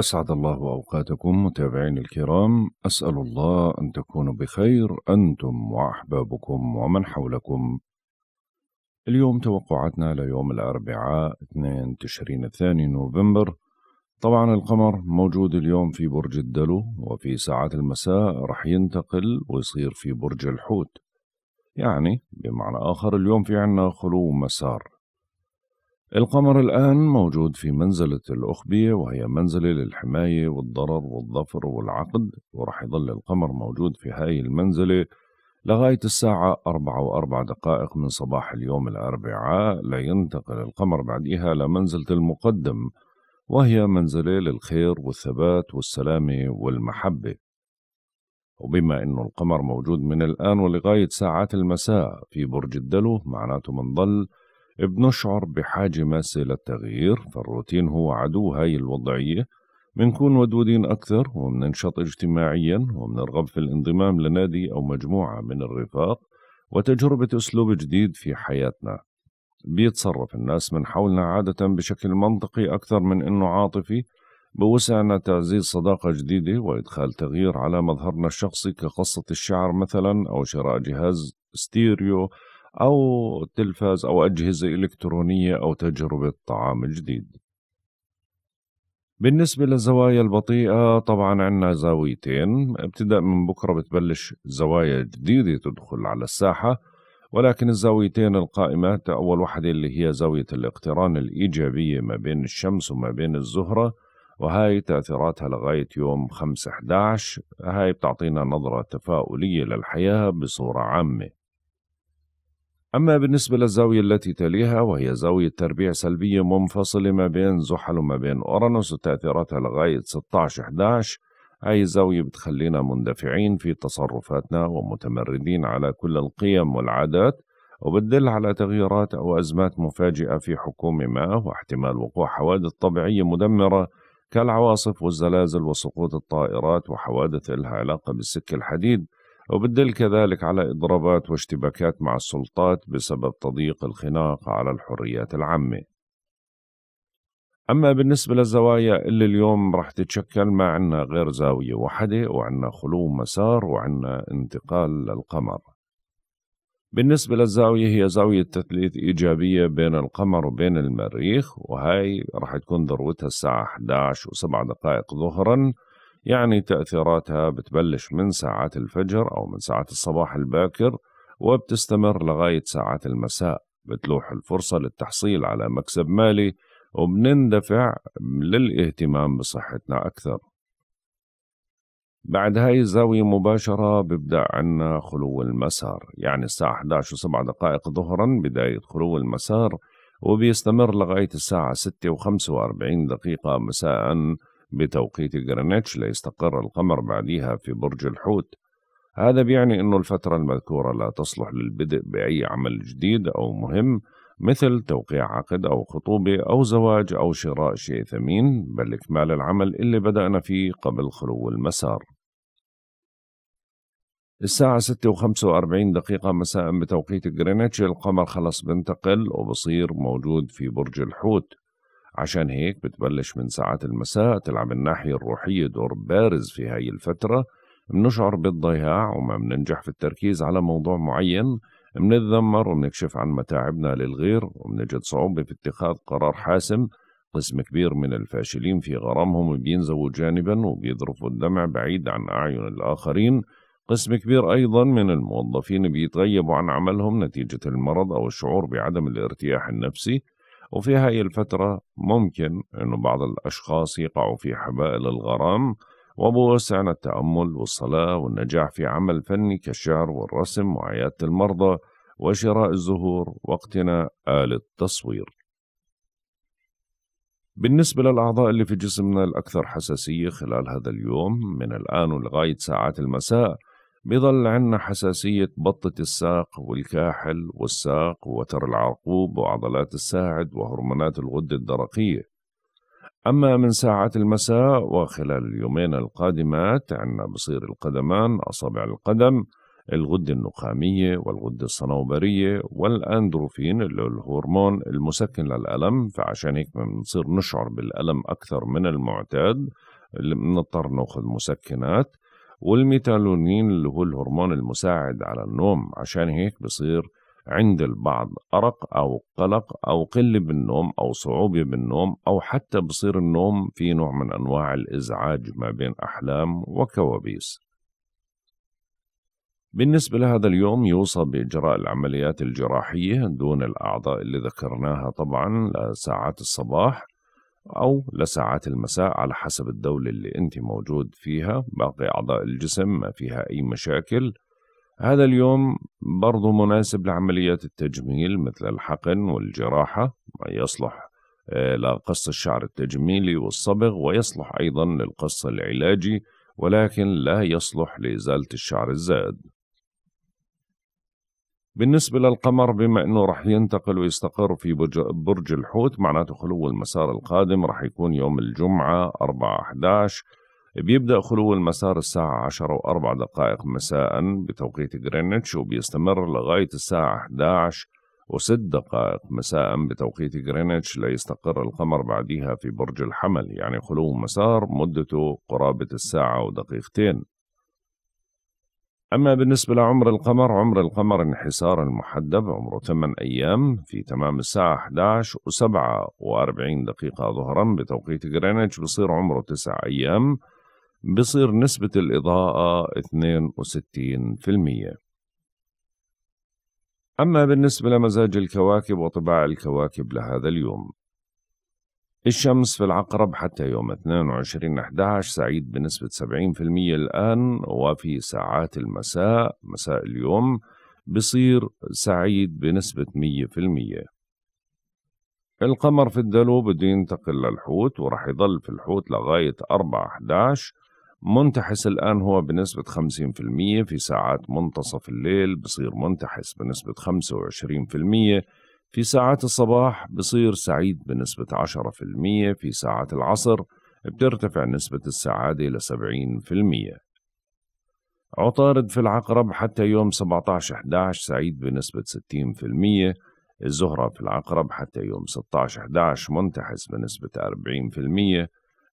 أسعد الله أوقاتكم متابعين الكرام أسأل الله أن تكونوا بخير أنتم وأحبابكم ومن حولكم اليوم توقعاتنا ليوم الأربعاء 2 تشرين الثاني نوفمبر طبعا القمر موجود اليوم في برج الدلو وفي ساعات المساء رح ينتقل ويصير في برج الحوت يعني بمعنى آخر اليوم في عنا خلو مسار القمر الآن موجود في منزلة الأخبية وهي منزلة للحماية والضرر والظفر والعقد ورح يظل القمر موجود في هاي المنزلة لغاية الساعة أربعة وأربع دقائق من صباح اليوم الأربعاء لينتقل القمر بعدها لمنزلة المقدم وهي منزلة للخير والثبات والسلامة والمحبة وبما أنه القمر موجود من الآن ولغاية ساعات المساء في برج الدلو معناته منضل بنشعر بحاجة ماسة للتغيير فالروتين هو عدو هاي الوضعية بنكون ودودين أكثر ومننشط اجتماعيا ومنرغب في الانضمام لنادي أو مجموعة من الرفاق وتجربة أسلوب جديد في حياتنا بيتصرف الناس من حولنا عادة بشكل منطقي أكثر من أنه عاطفي بوسعنا تعزيز صداقة جديدة وإدخال تغيير على مظهرنا الشخصي كقصة الشعر مثلا أو شراء جهاز ستيريو أو تلفاز أو أجهزة إلكترونية أو تجربة طعام جديد بالنسبة للزوايا البطيئة طبعا عندنا زاويتين ابتداء من بكرة بتبلش زوايا جديدة تدخل على الساحة ولكن الزاويتين القائمات أول واحدة اللي هي زاوية الاقتران الإيجابية ما بين الشمس وما بين الزهرة وهاي تأثيراتها لغاية يوم 5-11 هاي بتعطينا نظرة تفاؤلية للحياة بصورة عامة أما بالنسبة للزاوية التي تليها وهي زاوية تربيع سلبية منفصلة ما بين زحل وما بين أورانوس وتأثيراتها لغاية 16-11 هاي الزاوية بتخلينا مندفعين في تصرفاتنا ومتمردين على كل القيم والعادات وبتدل على تغييرات أو أزمات مفاجئة في حكومة ما واحتمال وقوع حوادث طبيعية مدمرة كالعواصف والزلازل وسقوط الطائرات وحوادث لها علاقة بالسك الحديد وبدل كذلك على إضرابات واشتباكات مع السلطات بسبب تضييق الخناق على الحريات العامة أما بالنسبة للزوايا اللي اليوم رح تتشكل ما عنا غير زاوية واحدة وعنا خلو مسار وعنا انتقال للقمر بالنسبة للزاوية هي زاوية تثليث إيجابية بين القمر وبين المريخ وهاي رح تكون ذروتها الساعة 11 و7 دقائق ظهراً يعني تأثيراتها بتبلش من ساعات الفجر أو من ساعات الصباح الباكر وبتستمر لغاية ساعات المساء بتلوح الفرصة للتحصيل على مكسب مالي وبنندفع للاهتمام بصحتنا أكثر بعد هاي الزاوية مباشرة ببدأ عنا خلو المسار يعني الساعة 11 وسبع دقائق ظهرا بداية خلو المسار وبيستمر لغاية الساعة 6 و45 دقيقة مساء بتوقيت جرينتش ليستقر القمر بعدها في برج الحوت هذا بيعني أنه الفترة المذكورة لا تصلح للبدء بأي عمل جديد أو مهم مثل توقيع عقد أو خطوبة أو زواج أو شراء شيء ثمين بل إكمال العمل اللي بدأنا فيه قبل خلو المسار الساعة ستة وخمسة وأربعين دقيقة مساء بتوقيت جرينتش القمر خلص بنتقل وبصير موجود في برج الحوت عشان هيك بتبلش من ساعات المساء تلعب الناحية الروحية دور بارز في هاي الفترة منشعر بالضياع وما مننجح في التركيز على موضوع معين منتذمر ومنكشف عن متاعبنا للغير ومنجد صعوبة في اتخاذ قرار حاسم قسم كبير من الفاشلين في غرامهم بينزووا جانبا وبيذرفوا الدمع بعيد عن أعين الآخرين قسم كبير أيضا من الموظفين بيتغيبوا عن عملهم نتيجة المرض أو الشعور بعدم الارتياح النفسي وفي هاي الفترة ممكن أنه بعض الأشخاص يقعوا في حبائل الغرام وبوسعنا التأمل والصلاة والنجاح في عمل فني كالشعر والرسم وعيادة المرضى وشراء الزهور واقتناء آلة تصوير بالنسبة للأعضاء اللي في جسمنا الأكثر حساسية خلال هذا اليوم من الآن ولغاية ساعات المساء بيضل عنا حساسية بطة الساق والكاحل والساق وتر العرقوب وعضلات الساعد وهرمونات الغدة الدرقية أما من ساعات المساء وخلال اليومين القادمات عنا بصير القدمان أصابع القدم الغدة النخامية والغدة الصنوبرية والأندروفين اللي هو الهرمون المسكن للألم فعشان هيك بنصير نشعر بالألم أكثر من المعتاد اللي بنضطر ناخذ مسكنات والميتالونين اللي هو الهرمون المساعد على النوم عشان هيك بصير عند البعض أرق أو قلق أو قلة بالنوم أو صعوبة بالنوم أو حتى بصير النوم في نوع من أنواع الإزعاج ما بين أحلام وكوابيس بالنسبة لهذا اليوم يوصى بإجراء العمليات الجراحية دون الأعضاء اللي ذكرناها طبعا لساعات الصباح أو لساعات المساء على حسب الدولة اللي أنت موجود فيها باقي أعضاء الجسم ما فيها أي مشاكل هذا اليوم برضو مناسب لعمليات التجميل مثل الحقن والجراحة يصلح آه، لقص الشعر التجميلي والصبغ ويصلح أيضا للقص العلاجي ولكن لا يصلح لإزالة الشعر الزائد بالنسبة للقمر بما أنه رح ينتقل ويستقر في برج الحوت معناته خلو المسار القادم رح يكون يوم الجمعة 4 11 بيبدأ خلو المسار الساعة 10 و4 دقائق مساء بتوقيت غرينتش وبيستمر لغاية الساعة 11 وست دقائق مساء بتوقيت غرينتش ليستقر القمر بعدها في برج الحمل يعني خلو مسار مدته قرابة الساعة ودقيقتين أما بالنسبة لعمر القمر عمر القمر انحسار المحدب عمره 8 أيام في تمام الساعة 11 و 47 دقيقة ظهرا بتوقيت جرينتش بصير عمره 9 أيام بصير نسبة الإضاءة 62% أما بالنسبة لمزاج الكواكب وطباع الكواكب لهذا اليوم الشمس في العقرب حتى يوم 22 11 سعيد بنسبة 70% الآن وفي ساعات المساء مساء اليوم بصير سعيد بنسبة 100% القمر في الدلو بده ينتقل للحوت وراح يضل في الحوت لغاية 4 11 منتحس الآن هو بنسبة 50% في ساعات منتصف الليل بصير منتحس بنسبة 25% في ساعات الصباح بصير سعيد بنسبة 10% في ساعات العصر بترتفع نسبة السعادة إلى 70% عطارد في العقرب حتى يوم 17 11 سعيد بنسبة 60% الزهرة في العقرب حتى يوم 16 11 منتحس بنسبة 40%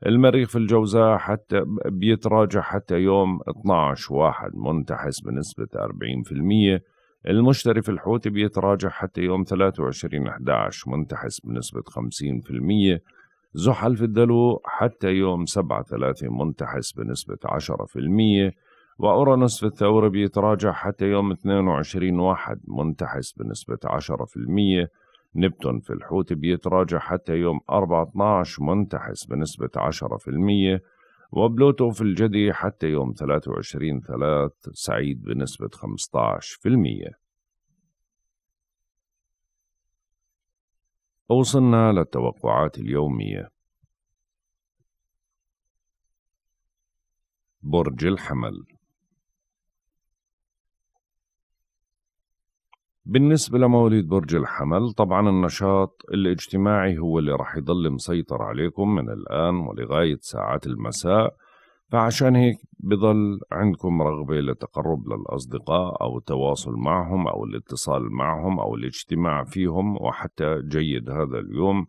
المريخ في الجوزاء حتى بيتراجع حتى يوم 12 1 منتحس بنسبة 40% المشتري في الحوثي بيتراجع حتى يوم 23 11 منتحس بنسبة 50% زحل في الدلو حتى يوم 7 3 منتحس بنسبة 10% وأورانوس في الثورة بيتراجع حتى يوم 22 واحد منتحس بنسبة 10% نبتون في الحوثي بيتراجع حتى يوم 4 12 منتحس بنسبة 10% وبلوتو في الجدي حتى يوم 23 3 سعيد بنسبة 15% وصلنا للتوقعات اليومية برج الحمل بالنسبة لمواليد برج الحمل طبعا النشاط الاجتماعي هو اللي راح يضل مسيطر عليكم من الآن ولغاية ساعات المساء فعشان هيك بضل عندكم رغبة للتقرب للأصدقاء أو التواصل معهم أو الاتصال معهم أو الاجتماع فيهم وحتى جيد هذا اليوم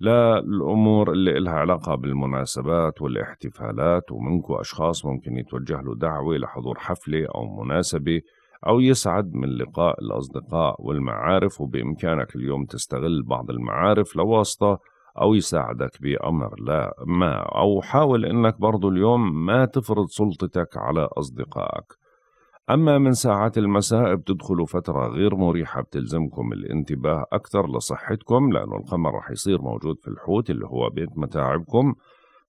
للأمور اللي إلها علاقة بالمناسبات والاحتفالات ومنكم أشخاص ممكن يتوجه له دعوة لحضور حفلة أو مناسبة أو يسعد من لقاء الأصدقاء والمعارف وبإمكانك اليوم تستغل بعض المعارف لواسطة أو يساعدك بأمر لا ما أو حاول أنك برضو اليوم ما تفرض سلطتك على أصدقائك أما من ساعات المساء بتدخلوا فترة غير مريحة بتلزمكم الانتباه أكثر لصحتكم لأنه القمر رح يصير موجود في الحوت اللي هو بيت متاعبكم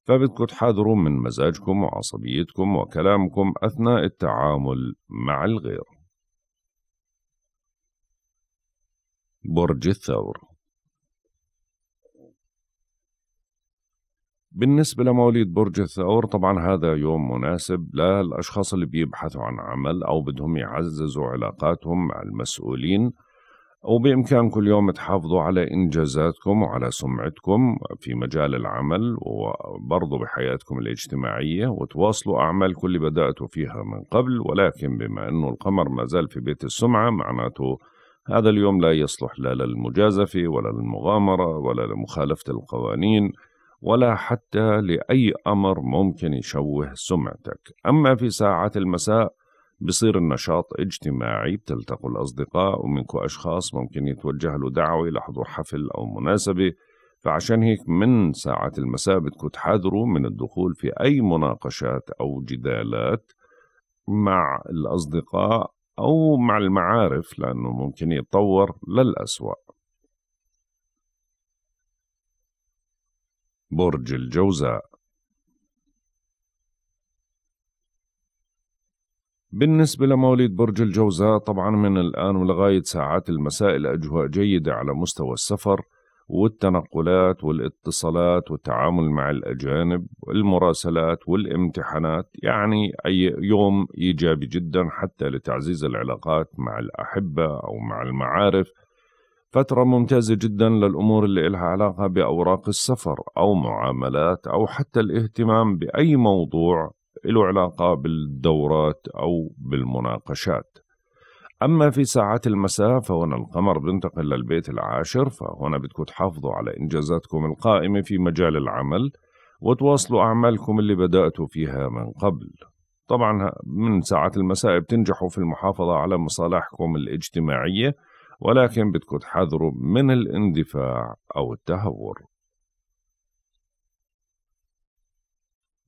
فبدكم تحاذروا من مزاجكم وعصبيتكم وكلامكم أثناء التعامل مع الغير برج الثور بالنسبة لمواليد برج الثور طبعا هذا يوم مناسب للأشخاص اللي بيبحثوا عن عمل أو بدهم يعززوا علاقاتهم مع المسؤولين وبإمكانكم يوم تحافظوا على إنجازاتكم وعلى سمعتكم في مجال العمل وبرضه بحياتكم الاجتماعية وتواصلوا أعمال كل بدأتوا فيها من قبل ولكن بما أنه القمر ما زال في بيت السمعة معناته هذا اليوم لا يصلح لا للمجازفة ولا للمغامرة ولا لمخالفة القوانين ولا حتى لأي أمر ممكن يشوه سمعتك أما في ساعات المساء بصير النشاط اجتماعي بتلتقوا الأصدقاء ومنكم أشخاص ممكن يتوجه له دعوة لحضور حفل أو مناسبة فعشان هيك من ساعات المساء بدكم تحذروا من الدخول في أي مناقشات أو جدالات مع الأصدقاء أو مع المعارف لأنه ممكن يتطور للأسوأ برج الجوزاء بالنسبة لمواليد برج الجوزاء طبعا من الآن ولغاية ساعات المساء الأجواء جيدة على مستوى السفر والتنقلات والاتصالات والتعامل مع الأجانب والمراسلات والامتحانات يعني أي يوم إيجابي جدا حتى لتعزيز العلاقات مع الأحبة أو مع المعارف فترة ممتازة جدا للأمور اللي إلها علاقة بأوراق السفر أو معاملات أو حتى الاهتمام بأي موضوع له علاقة بالدورات أو بالمناقشات أما في ساعات المساء فهنا القمر بينتقل للبيت العاشر فهنا بدكم تحافظوا على إنجازاتكم القائمة في مجال العمل وتواصلوا أعمالكم اللي بدأتوا فيها من قبل طبعا من ساعات المساء بتنجحوا في المحافظة على مصالحكم الاجتماعية ولكن بدكم تحذروا من الاندفاع أو التهور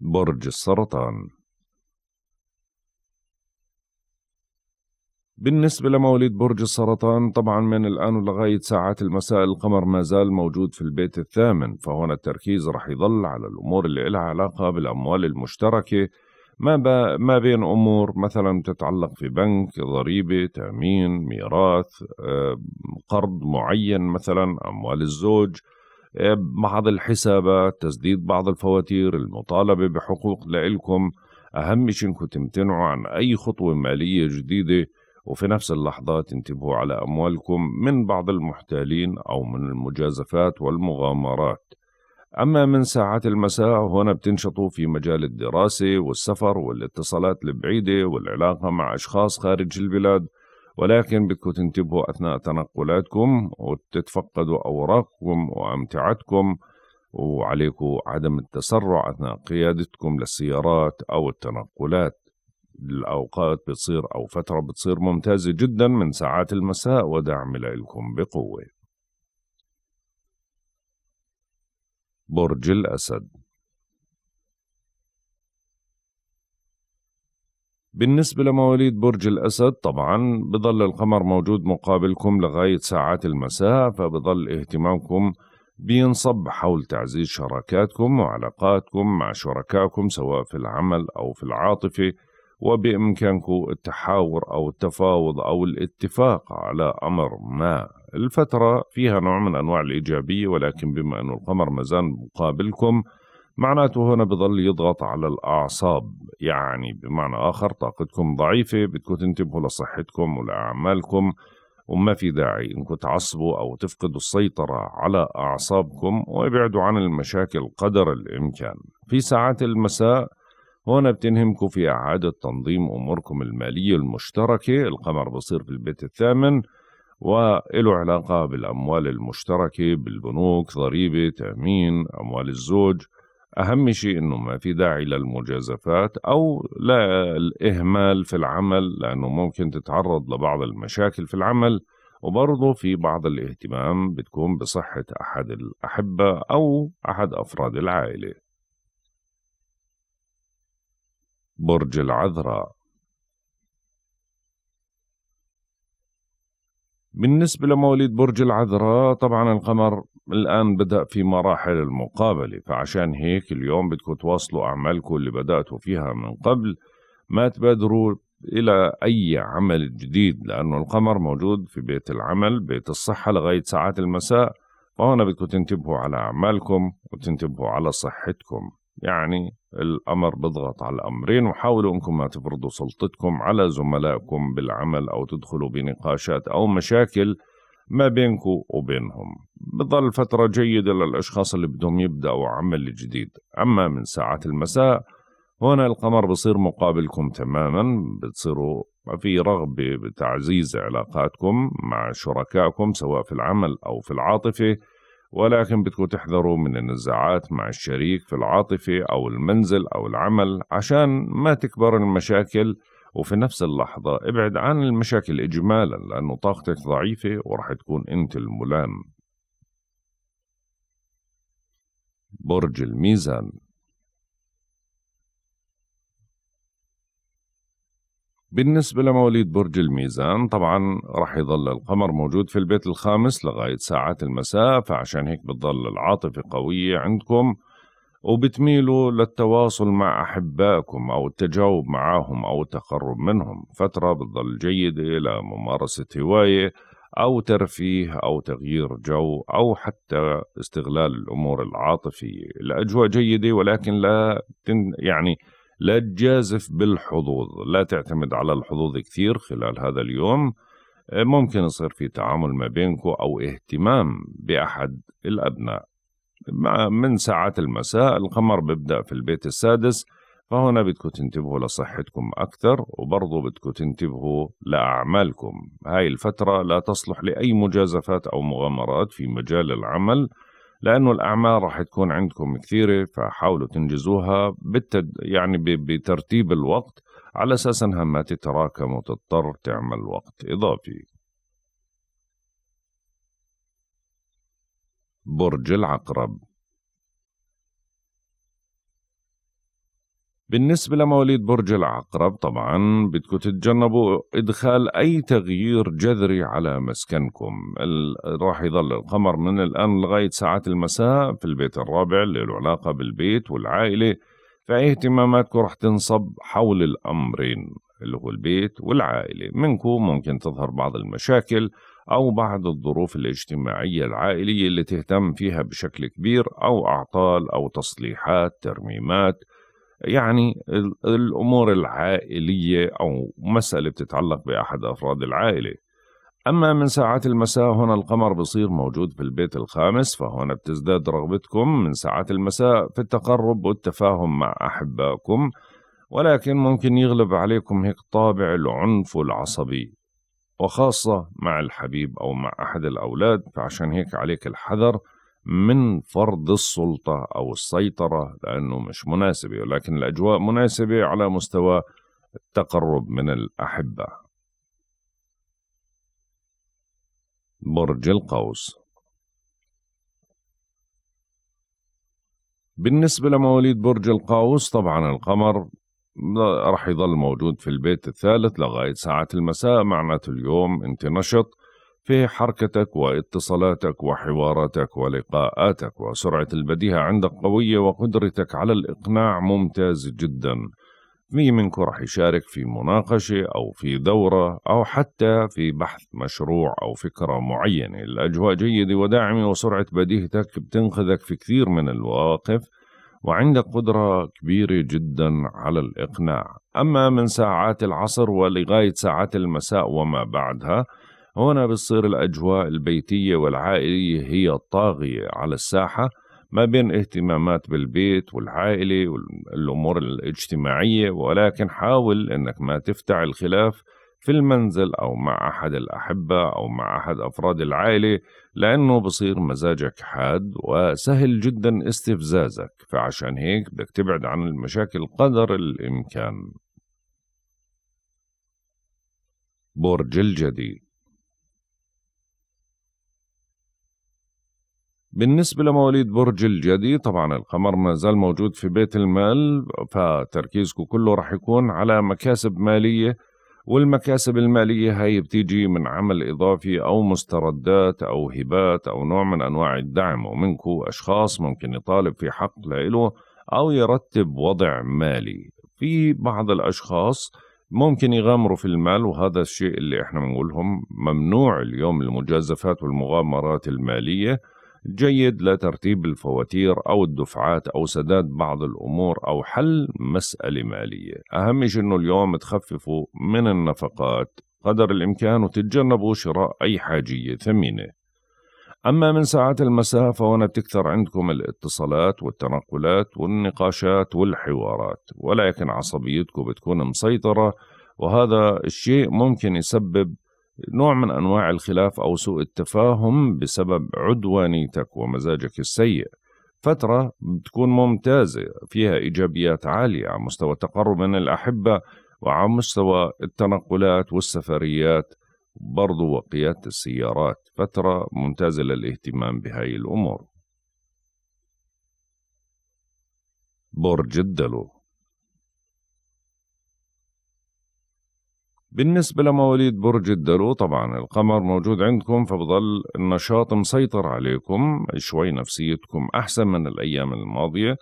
برج السرطان بالنسبة لمواليد برج السرطان طبعا من الآن ولغاية ساعات المساء القمر ما زال موجود في البيت الثامن فهنا التركيز رح يظل على الأمور اللي لها علاقة بالأموال المشتركة ما, ما بين أمور مثلا تتعلق في بنك ضريبة تأمين ميراث آه، قرض معين مثلا أموال الزوج آه، بعض الحسابات تسديد بعض الفواتير المطالبة بحقوق لإلكم أهم شيء إنكم تمتنعوا عن أي خطوة مالية جديدة وفي نفس اللحظة تنتبهوا على أموالكم من بعض المحتالين أو من المجازفات والمغامرات أما من ساعات المساء هنا بتنشطوا في مجال الدراسة والسفر والاتصالات البعيدة والعلاقة مع أشخاص خارج البلاد ولكن بدكم تنتبهوا أثناء تنقلاتكم وتتفقدوا أوراقكم وأمتعتكم وعليكم عدم التسرع أثناء قيادتكم للسيارات أو التنقلات الأوقات بتصير أو فترة بتصير ممتازة جدا من ساعات المساء ودعم لكم بقوة برج الأسد بالنسبة لمواليد برج الأسد طبعا بظل القمر موجود مقابلكم لغاية ساعات المساء فبظل اهتمامكم بينصب حول تعزيز شراكاتكم وعلاقاتكم مع شركائكم سواء في العمل أو في العاطفة وبإمكانكم التحاور أو التفاوض أو الاتفاق على أمر ما الفترة فيها نوع من أنواع الإيجابية ولكن بما أن القمر مازال مقابلكم معناته هنا بضل يضغط على الأعصاب يعني بمعنى آخر طاقتكم ضعيفة بدكم تنتبهوا لصحتكم ولأعمالكم وما في داعي انكم تعصبوا او تفقدوا السيطرة على اعصابكم وابعدوا عن المشاكل قدر الامكان. في ساعات المساء هون بتنهمكم في إعادة تنظيم أموركم المالية المشتركة القمر بصير في البيت الثامن وإله علاقة بالأموال المشتركة بالبنوك ضريبة تأمين أموال الزوج أهم شيء أنه ما في داعي للمجازفات أو للإهمال في العمل لأنه ممكن تتعرض لبعض المشاكل في العمل وبرضه في بعض الاهتمام بتكون بصحة أحد الأحبة أو أحد أفراد العائلة برج العذراء بالنسبة لمواليد برج العذراء طبعا القمر الآن بدأ في مراحل المقابلة فعشان هيك اليوم بدكم تواصلوا أعمالكم اللي بدأتوا فيها من قبل ما تبادروا إلى أي عمل جديد لأنه القمر موجود في بيت العمل بيت الصحة لغاية ساعات المساء فهنا بدكم تنتبهوا على أعمالكم وتنتبهوا على صحتكم يعني الأمر بضغط على الأمرين وحاولوا أنكم ما تفرضوا سلطتكم على زملائكم بالعمل أو تدخلوا بنقاشات أو مشاكل ما بينكم وبينهم بظل فترة جيدة للأشخاص اللي بدهم يبدأوا عمل جديد أما من ساعات المساء هنا القمر بصير مقابلكم تماما بتصيروا في رغبة بتعزيز علاقاتكم مع شركائكم سواء في العمل أو في العاطفة ولكن بدكم تحذروا من النزاعات مع الشريك في العاطفة أو المنزل أو العمل عشان ما تكبر المشاكل وفي نفس اللحظة ابعد عن المشاكل إجمالا لأنه طاقتك ضعيفة ورح تكون أنت الملام برج الميزان بالنسبة لمواليد برج الميزان طبعا رح يظل القمر موجود في البيت الخامس لغاية ساعات المساء فعشان هيك بتظل العاطفة قوية عندكم وبتميلوا للتواصل مع أحبائكم أو التجاوب معهم أو التقرب منهم فترة بتظل جيدة لممارسة هواية أو ترفيه أو تغيير جو أو حتى استغلال الأمور العاطفية الأجواء جيدة ولكن لا تن يعني لا تجازف بالحظوظ لا تعتمد على الحظوظ كثير خلال هذا اليوم آه، ممكن يصير في تعامل ما بينكم أو اهتمام بأحد الأبناء من ساعات المساء القمر بيبدأ في البيت السادس فهنا بدكم تنتبهوا لصحتكم أكثر وبرضه بدكم تنتبهوا لأعمالكم هاي الفترة لا تصلح لأي مجازفات أو مغامرات في مجال العمل لانه الاعمال راح تكون عندكم كثيره فحاولوا تنجزوها بالتد... يعني ب... بترتيب الوقت على اساس انها ما تتراكم وتضطر تعمل وقت اضافي. برج العقرب بالنسبة لمواليد برج العقرب طبعا بدكم تتجنبوا إدخال أي تغيير جذري على مسكنكم ال... راح يظل القمر من الآن لغاية ساعات المساء في البيت الرابع اللي له علاقة بالبيت والعائلة اهتماماتكم راح تنصب حول الأمرين اللي هو البيت والعائلة منكم ممكن تظهر بعض المشاكل أو بعض الظروف الاجتماعية العائلية اللي تهتم فيها بشكل كبير أو أعطال أو تصليحات ترميمات يعني الامور العائليه او مساله بتتعلق باحد افراد العائله اما من ساعات المساء هنا القمر بصير موجود في البيت الخامس فهنا بتزداد رغبتكم من ساعات المساء في التقرب والتفاهم مع احبائكم ولكن ممكن يغلب عليكم هيك طابع العنف والعصبي وخاصه مع الحبيب او مع احد الاولاد فعشان هيك عليك الحذر من فرض السلطة أو السيطرة لأنه مش مناسبة ولكن الأجواء مناسبة على مستوى التقرب من الأحبة برج القوس بالنسبة لمواليد برج القوس طبعا القمر راح يظل موجود في البيت الثالث لغاية ساعة المساء معناته اليوم انت نشط في حركتك واتصالاتك وحواراتك ولقاءاتك وسرعة البديهة عندك قوية وقدرتك على الإقناع ممتاز جدا مين منكم رح يشارك في مناقشة أو في دورة أو حتى في بحث مشروع أو فكرة معينة الأجواء جيدة وداعمة وسرعة بديهتك بتنقذك في كثير من المواقف وعندك قدرة كبيرة جدا على الإقناع أما من ساعات العصر ولغاية ساعات المساء وما بعدها هنا بتصير الأجواء البيتية والعائلية هي الطاغية على الساحة ما بين اهتمامات بالبيت والعائلة والأمور الاجتماعية ولكن حاول أنك ما تفتع الخلاف في المنزل أو مع أحد الأحبة أو مع أحد أفراد العائلة لأنه بصير مزاجك حاد وسهل جدا استفزازك فعشان هيك بدك تبعد عن المشاكل قدر الإمكان برج الجديد بالنسبة لمواليد برج الجدي طبعا القمر ما زال موجود في بيت المال فتركيزكم كله راح يكون على مكاسب مالية والمكاسب المالية هاي بتيجي من عمل إضافي أو مستردات أو هبات أو نوع من أنواع الدعم ومنكم أشخاص ممكن يطالب في حق لإله أو يرتب وضع مالي في بعض الأشخاص ممكن يغامروا في المال وهذا الشيء اللي احنا بنقولهم ممنوع اليوم المجازفات والمغامرات الماليه جيد لترتيب الفواتير أو الدفعات أو سداد بعض الأمور أو حل مسألة مالية أهم شيء أنه اليوم تخففوا من النفقات قدر الإمكان وتتجنبوا شراء أي حاجية ثمينة أما من ساعات المساء فهنا بتكثر عندكم الاتصالات والتنقلات والنقاشات والحوارات ولكن عصبيتكم بتكون مسيطرة وهذا الشيء ممكن يسبب نوع من انواع الخلاف او سوء التفاهم بسبب عدوانيتك ومزاجك السيء فترة بتكون ممتازة فيها إيجابيات عالية على مستوى التقرب من الأحبة وعلى مستوى التنقلات والسفريات برضو وقيادة السيارات فترة ممتازة للاهتمام بهاي الأمور برج الدلو بالنسبة لمواليد برج الدلو طبعا القمر موجود عندكم فبضل النشاط مسيطر عليكم شوي نفسيتكم أحسن من الأيام الماضية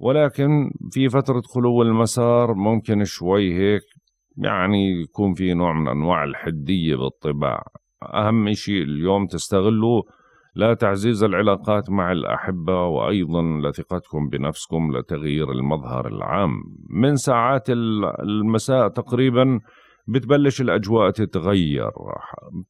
ولكن في فترة خلو المسار ممكن شوي هيك يعني يكون في نوع من أنواع الحدية بالطباع أهم شيء اليوم تستغلوا لتعزيز العلاقات مع الأحبة وأيضا لثقتكم بنفسكم لتغيير المظهر العام من ساعات المساء تقريباً بتبلش الأجواء تتغير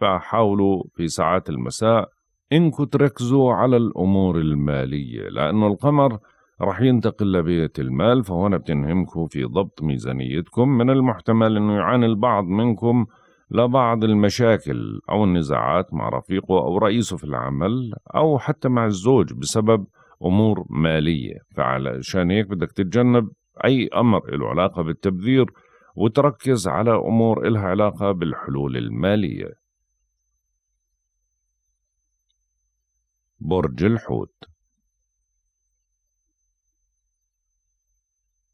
فحاولوا في ساعات المساء إنكم تركزوا على الأمور المالية لأنه القمر رح ينتقل لبيت المال فهون بتنهمكم في ضبط ميزانيتكم من المحتمل أنه يعاني البعض منكم لبعض المشاكل أو النزاعات مع رفيقه أو رئيسه في العمل أو حتى مع الزوج بسبب أمور مالية فعلشان هيك بدك تتجنب أي أمر له علاقة بالتبذير وتركز على أمور إلها علاقة بالحلول المالية برج الحوت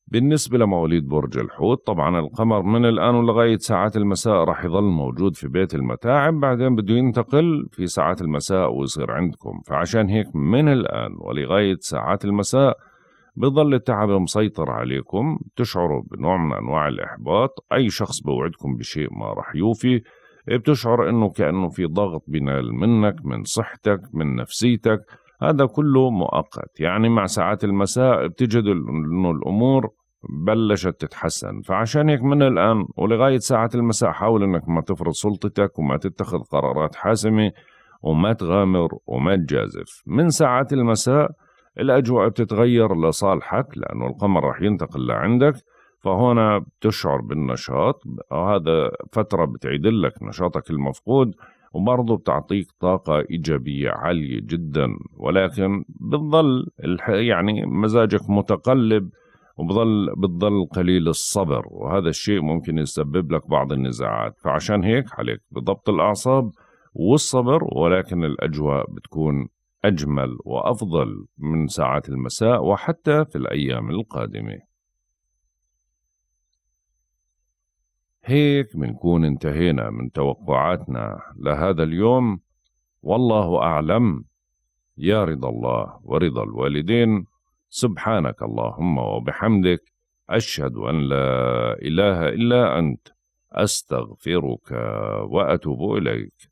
بالنسبة لمواليد برج الحوت طبعا القمر من الآن ولغاية ساعات المساء راح يظل موجود في بيت المتاعب بعدين بده ينتقل في ساعات المساء ويصير عندكم فعشان هيك من الآن ولغاية ساعات المساء بيظل التعب مسيطر عليكم بتشعروا بنوع من أنواع الإحباط أي شخص بوعدكم بشيء ما رح يوفي بتشعر انه كانه في ضغط بينال منك من صحتك من نفسيتك هذا كله مؤقت يعني مع ساعات المساء بتجد انه الامور بلشت تتحسن فعشان هيك من الان ولغايه ساعات المساء حاول انك ما تفرض سلطتك وما تتخذ قرارات حاسمه وما تغامر وما تجازف من ساعات المساء الاجواء بتتغير لصالحك لانه القمر رح ينتقل لعندك فهون بتشعر بالنشاط هذا فترة بتعيدلك لك نشاطك المفقود وبرضه بتعطيك طاقة إيجابية عالية جدا ولكن بتضل يعني مزاجك متقلب وبضل بتضل قليل الصبر وهذا الشيء ممكن يسبب لك بعض النزاعات فعشان هيك عليك بضبط الأعصاب والصبر ولكن الأجواء بتكون أجمل وأفضل من ساعات المساء وحتى في الأيام القادمة هيك منكون انتهينا من توقعاتنا لهذا اليوم والله أعلم يا رضا الله ورضا الوالدين سبحانك اللهم وبحمدك أشهد أن لا إله إلا أنت أستغفرك وأتوب إليك